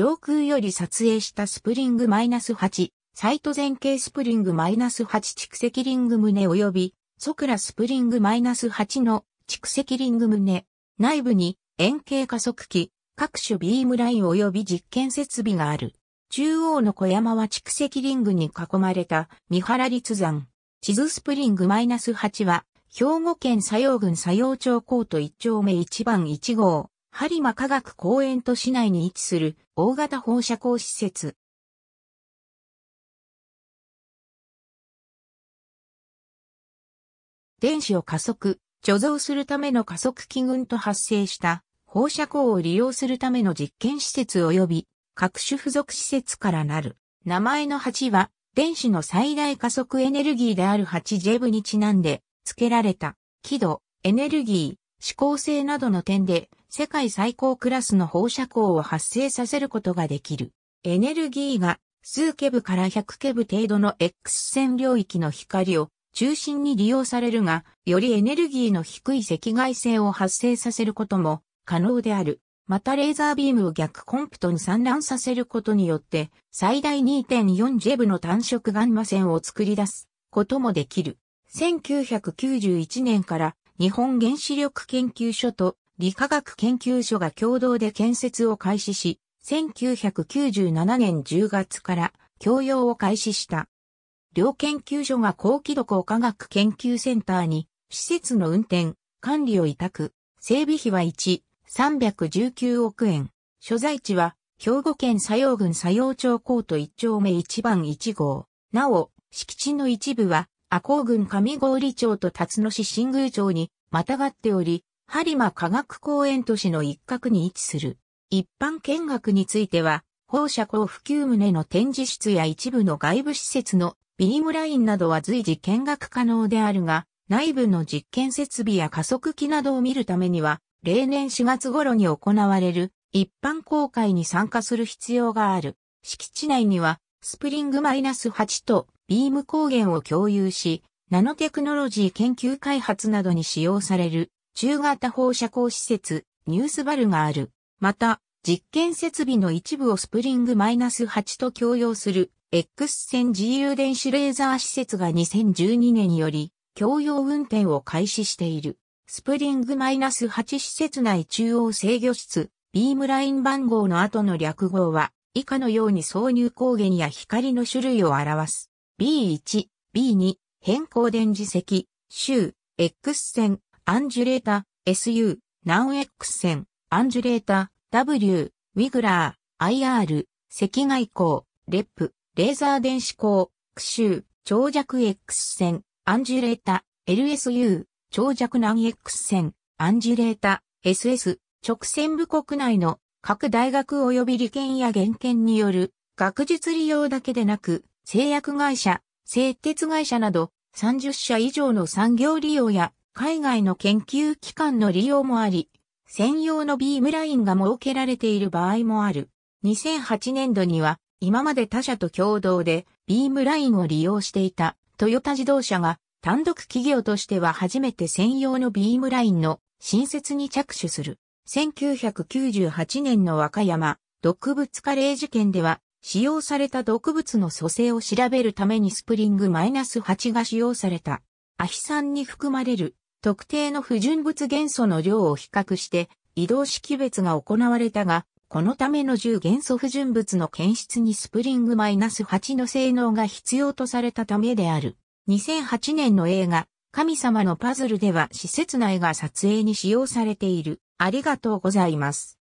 上空より撮影したスプリングマイナス -8、サイト前景スプリングマイナス -8 蓄積リング胸及び、ソクラスプリングマイナス -8 の蓄積リング胸、内部に円形加速器、各種ビームライン及び実験設備がある。中央の小山は蓄積リングに囲まれた三原立山。地図スプリングマイナス -8 は、兵庫県佐用郡佐用町コート1丁目1番1号、播磨科学公園と市内に位置する大型放射光施設。電子を加速、貯蔵するための加速器群と発生した放射光を利用するための実験施設及び各種付属施設からなる。名前の8は電子の最大加速エネルギーである 8J にちなんで付けられた。輝度、エネルギー、指向性などの点で世界最高クラスの放射光を発生させることができる。エネルギーが数ケブから100ケブ程度の X 線領域の光を中心に利用されるが、よりエネルギーの低い赤外線を発生させることも可能である。またレーザービームを逆コンプトに散乱させることによって、最大2.4ジェブの単色ガンマ線を作り出すこともできる。1991年から日本原子力研究所と理化学研究所が共同で建設を開始し、1997年10月から教養を開始した。両研究所が高気度工科学研究センターに施設の運転、管理を委託。整備費は1、319億円。所在地は兵庫県佐用郡佐用町コート1丁目1番1号。なお、敷地の一部は、赤甲郡上郡町と辰野市新宮町にまたがっており、播磨科学公園都市の一角に位置する。一般見学については、放射光普及棟の展示室や一部の外部施設のビームラインなどは随時見学可能であるが、内部の実験設備や加速器などを見るためには、例年4月頃に行われる一般公開に参加する必要がある。敷地内には、スプリングマイナス8とビーム光源を共有し、ナノテクノロジー研究開発などに使用される中型放射光施設、ニュースバルがある。また、実験設備の一部をスプリング -8 と共用する X 線自由電子レーザー施設が2012年より共用運転を開始している。スプリング -8 施設内中央制御室、ビームライン番号の後の略号は以下のように挿入光源や光の種類を表す。B1、B2、変更電磁石、周、X 線、アンジュレータ、SU、ナウ X 線、アンジュレータ、W、ウィグラー、IR、赤外光、レップ、レーザー電子光、クシュー、長尺 X 線、アンジュレータ、LSU、長尺南 X 線、アンジュレータ、SS、直線部国内の各大学及び利権や原権による学術利用だけでなく、製薬会社、製鉄会社など30社以上の産業利用や海外の研究機関の利用もあり、専用のビームラインが設けられている場合もある。2008年度には、今まで他社と共同でビームラインを利用していたトヨタ自動車が単独企業としては初めて専用のビームラインの新設に着手する。1998年の和歌山毒物カレー事件では使用された毒物の組成を調べるためにスプリングマイナス -8 が使用された。アヒ酸に含まれる特定の不純物元素の量を比較して移動式別が行われたが、このための10元素不純物の検出にスプリングマイナス -8 の性能が必要とされたためである。2008年の映画、神様のパズルでは施設内が撮影に使用されている。ありがとうございます。